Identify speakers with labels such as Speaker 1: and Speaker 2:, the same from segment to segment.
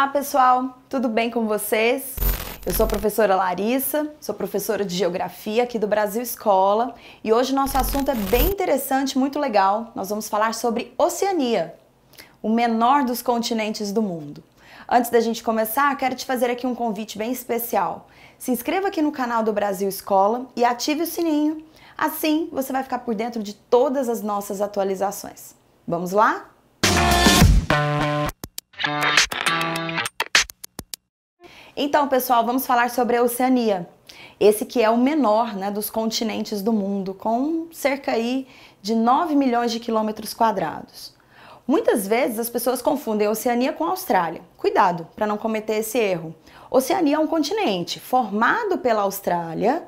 Speaker 1: Olá, pessoal! Tudo bem com vocês? Eu sou a professora Larissa, sou professora de Geografia aqui do Brasil Escola e hoje nosso assunto é bem interessante, muito legal. Nós vamos falar sobre Oceania, o menor dos continentes do mundo. Antes da gente começar, quero te fazer aqui um convite bem especial. Se inscreva aqui no canal do Brasil Escola e ative o sininho. Assim você vai ficar por dentro de todas as nossas atualizações. Vamos lá? Então, pessoal, vamos falar sobre a Oceania. Esse que é o menor né, dos continentes do mundo, com cerca aí de 9 milhões de quilômetros quadrados. Muitas vezes as pessoas confundem a Oceania com a Austrália. Cuidado para não cometer esse erro. Oceania é um continente formado pela Austrália,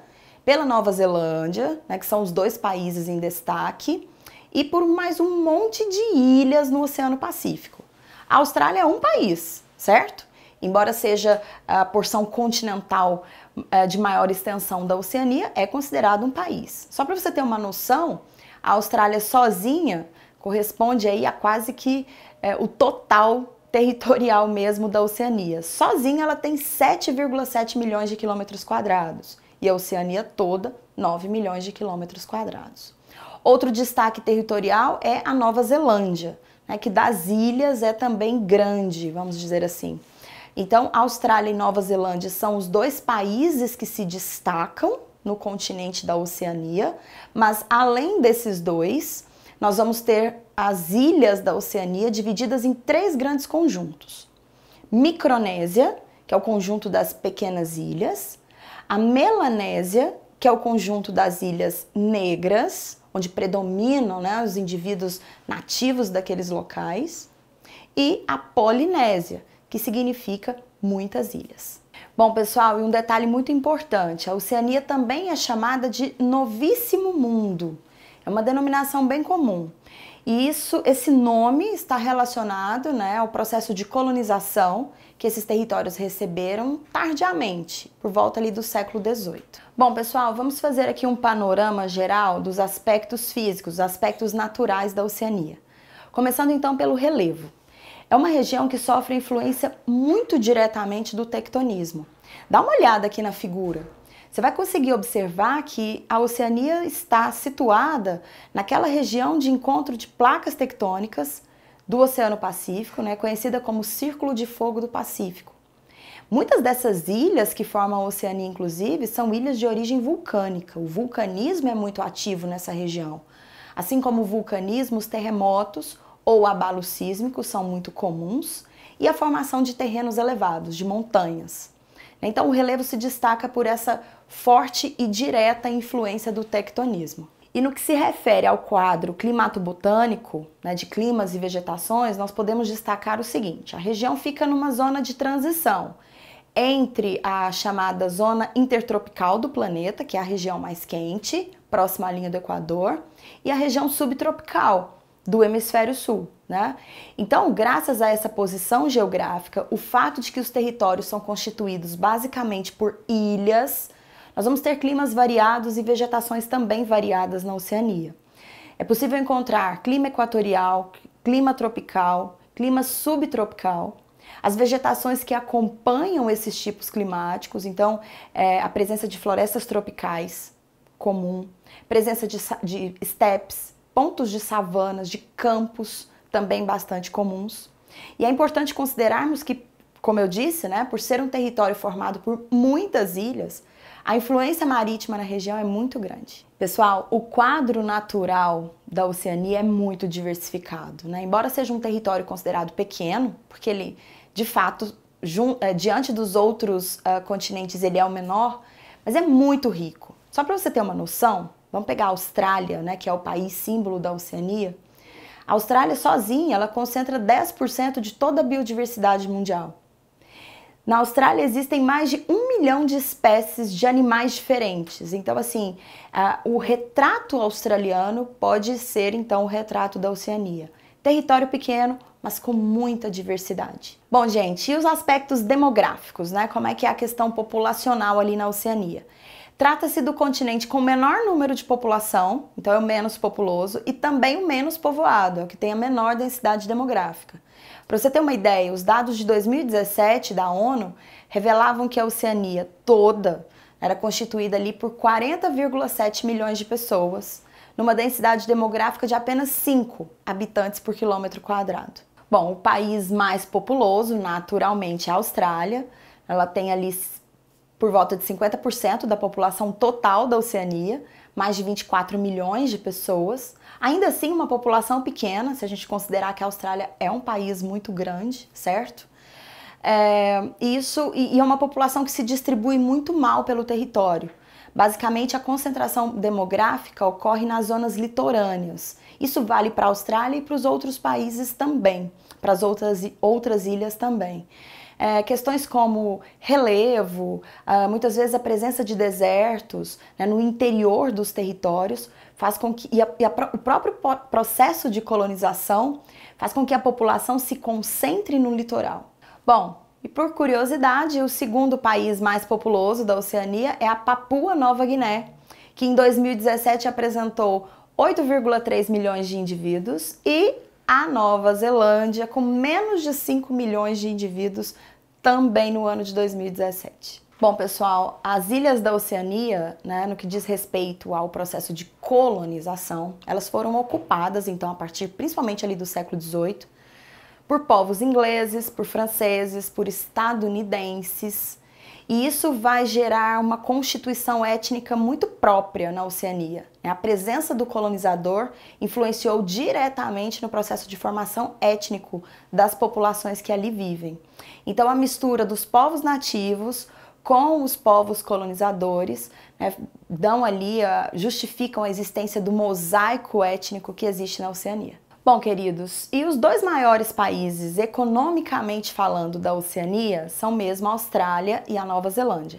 Speaker 1: pela Nova Zelândia, né, que são os dois países em destaque, e por mais um monte de ilhas no Oceano Pacífico. A Austrália é um país, certo? Embora seja a porção continental eh, de maior extensão da Oceania, é considerado um país. Só para você ter uma noção, a Austrália sozinha corresponde aí a quase que eh, o total territorial mesmo da Oceania. Sozinha ela tem 7,7 milhões de quilômetros quadrados e a Oceania toda 9 milhões de quilômetros quadrados. Outro destaque territorial é a Nova Zelândia, né, que das ilhas é também grande, vamos dizer assim. Então, Austrália e Nova Zelândia são os dois países que se destacam no continente da Oceania, mas além desses dois, nós vamos ter as ilhas da Oceania divididas em três grandes conjuntos: Micronésia, que é o conjunto das pequenas ilhas, a Melanésia, que é o conjunto das ilhas negras, onde predominam né, os indivíduos nativos daqueles locais, e a Polinésia, que significa muitas ilhas. Bom, pessoal, e um detalhe muito importante: a Oceania também é chamada de Novíssimo Mundo. É uma denominação bem comum. E isso, esse nome está relacionado né, ao processo de colonização que esses territórios receberam tardiamente, por volta ali do século XVIII. Bom, pessoal, vamos fazer aqui um panorama geral dos aspectos físicos, aspectos naturais da Oceania. Começando então pelo relevo é uma região que sofre influência muito diretamente do tectonismo. Dá uma olhada aqui na figura. Você vai conseguir observar que a Oceania está situada naquela região de encontro de placas tectônicas do Oceano Pacífico, né, conhecida como Círculo de Fogo do Pacífico. Muitas dessas ilhas que formam a Oceania, inclusive, são ilhas de origem vulcânica. O vulcanismo é muito ativo nessa região. Assim como o vulcanismo, os terremotos ou abalos sísmicos são muito comuns e a formação de terrenos elevados, de montanhas. Então, o relevo se destaca por essa forte e direta influência do tectonismo. E no que se refere ao quadro climato-botânico, né, de climas e vegetações, nós podemos destacar o seguinte: a região fica numa zona de transição entre a chamada zona intertropical do planeta, que é a região mais quente, próxima à linha do Equador, e a região subtropical, do hemisfério sul. Né? Então, graças a essa posição geográfica, o fato de que os territórios são constituídos basicamente por ilhas, nós vamos ter climas variados e vegetações também variadas na Oceania. É possível encontrar clima equatorial, clima tropical, clima subtropical, as vegetações que acompanham esses tipos climáticos, então é, a presença de florestas tropicais comum, presença de, de estepes, pontos de savanas, de campos também bastante comuns. E é importante considerarmos que, como eu disse, né, por ser um território formado por muitas ilhas, a influência marítima na região é muito grande. Pessoal, o quadro natural da Oceania é muito diversificado. Né? Embora seja um território considerado pequeno, porque ele, de fato, é, diante dos outros uh, continentes, ele é o menor, mas é muito rico. Só para você ter uma noção, Vamos pegar a Austrália, né, que é o país símbolo da Oceania. A Austrália sozinha, ela concentra 10% de toda a biodiversidade mundial. Na Austrália existem mais de um milhão de espécies de animais diferentes. Então, assim, uh, o retrato australiano pode ser, então, o retrato da Oceania. Território pequeno, mas com muita diversidade. Bom, gente, e os aspectos demográficos, né? Como é que é a questão populacional ali na Oceania? Trata-se do continente com o menor número de população, então é o menos populoso, e também o menos povoado, é o que tem a menor densidade demográfica. Para você ter uma ideia, os dados de 2017 da ONU revelavam que a Oceania toda era constituída ali por 40,7 milhões de pessoas, numa densidade demográfica de apenas 5 habitantes por quilômetro quadrado. Bom, o país mais populoso, naturalmente, é a Austrália. Ela tem ali por volta de 50% da população total da Oceania, mais de 24 milhões de pessoas. Ainda assim, uma população pequena, se a gente considerar que a Austrália é um país muito grande, certo? É, isso e, e é uma população que se distribui muito mal pelo território. Basicamente, a concentração demográfica ocorre nas zonas litorâneas. Isso vale para a Austrália e para os outros países também, para as outras, outras ilhas também. É, questões como relevo, ah, muitas vezes a presença de desertos né, no interior dos territórios faz com que e a, e a, o próprio processo de colonização faz com que a população se concentre no litoral. Bom, e por curiosidade, o segundo país mais populoso da Oceania é a Papua Nova Guiné, que em 2017 apresentou 8,3 milhões de indivíduos e a Nova Zelândia, com menos de 5 milhões de indivíduos também no ano de 2017. Bom, pessoal, as ilhas da Oceania, né, no que diz respeito ao processo de colonização, elas foram ocupadas, então, a partir principalmente ali do século XVIII, por povos ingleses, por franceses, por estadunidenses, e isso vai gerar uma constituição étnica muito própria na Oceania. A presença do colonizador influenciou diretamente no processo de formação étnico das populações que ali vivem. Então, a mistura dos povos nativos com os povos colonizadores né, dão ali, justificam a existência do mosaico étnico que existe na Oceania. Bom, queridos, e os dois maiores países economicamente falando da Oceania são mesmo a Austrália e a Nova Zelândia.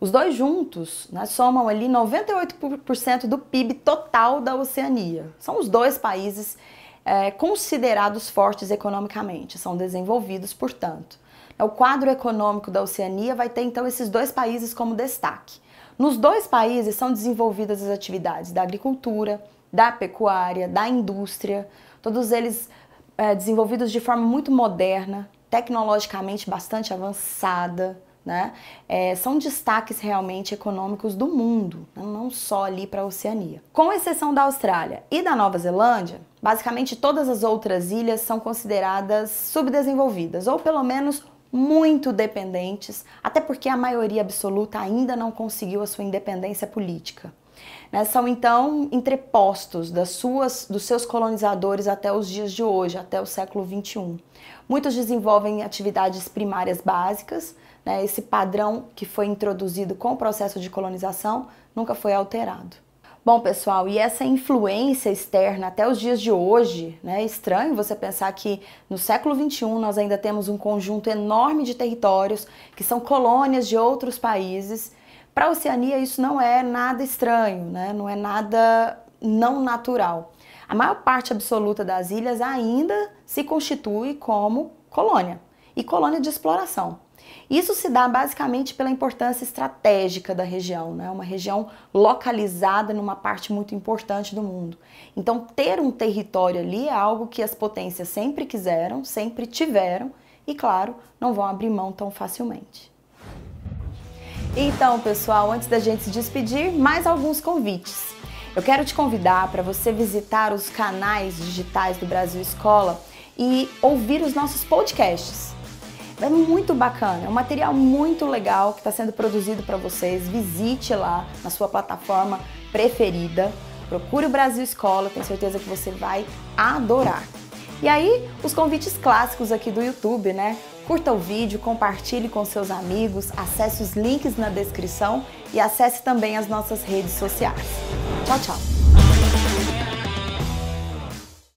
Speaker 1: Os dois juntos né, somam ali 98% do PIB total da Oceania. São os dois países é, considerados fortes economicamente, são desenvolvidos, portanto. O quadro econômico da Oceania vai ter então esses dois países como destaque. Nos dois países são desenvolvidas as atividades da agricultura, da pecuária, da indústria, todos eles é, desenvolvidos de forma muito moderna, tecnologicamente bastante avançada. Né? É, são destaques realmente econômicos do mundo, né? não só ali para a Oceania. Com exceção da Austrália e da Nova Zelândia, basicamente todas as outras ilhas são consideradas subdesenvolvidas ou pelo menos muito dependentes, até porque a maioria absoluta ainda não conseguiu a sua independência política né, são então entrepostos das suas, dos seus colonizadores até os dias de hoje, até o século XXI. Muitos desenvolvem atividades primárias básicas, né, esse padrão que foi introduzido com o processo de colonização nunca foi alterado. Bom, pessoal, e essa influência externa até os dias de hoje, né? É estranho você pensar que no século XXI nós ainda temos um conjunto enorme de territórios que são colônias de outros países para a Oceania, isso não é nada estranho, né? não é nada não natural. A maior parte absoluta das ilhas ainda se constitui como colônia e colônia de exploração. Isso se dá basicamente pela importância estratégica da região, né? uma região localizada numa parte muito importante do mundo. Então, ter um território ali é algo que as potências sempre quiseram, sempre tiveram e, claro, não vão abrir mão tão facilmente. Então, pessoal, antes da gente se despedir, mais alguns convites. Eu quero te convidar para você visitar os canais digitais do Brasil Escola e ouvir os nossos podcasts. É muito bacana, é um material muito legal que está sendo produzido para vocês. Visite lá na sua plataforma preferida. Procure o Brasil Escola, tenho certeza que você vai adorar. E aí, os convites clássicos aqui do YouTube, né? Curta o vídeo, compartilhe com seus amigos, acesse os links na descrição e acesse também as nossas redes sociais. Tchau, tchau!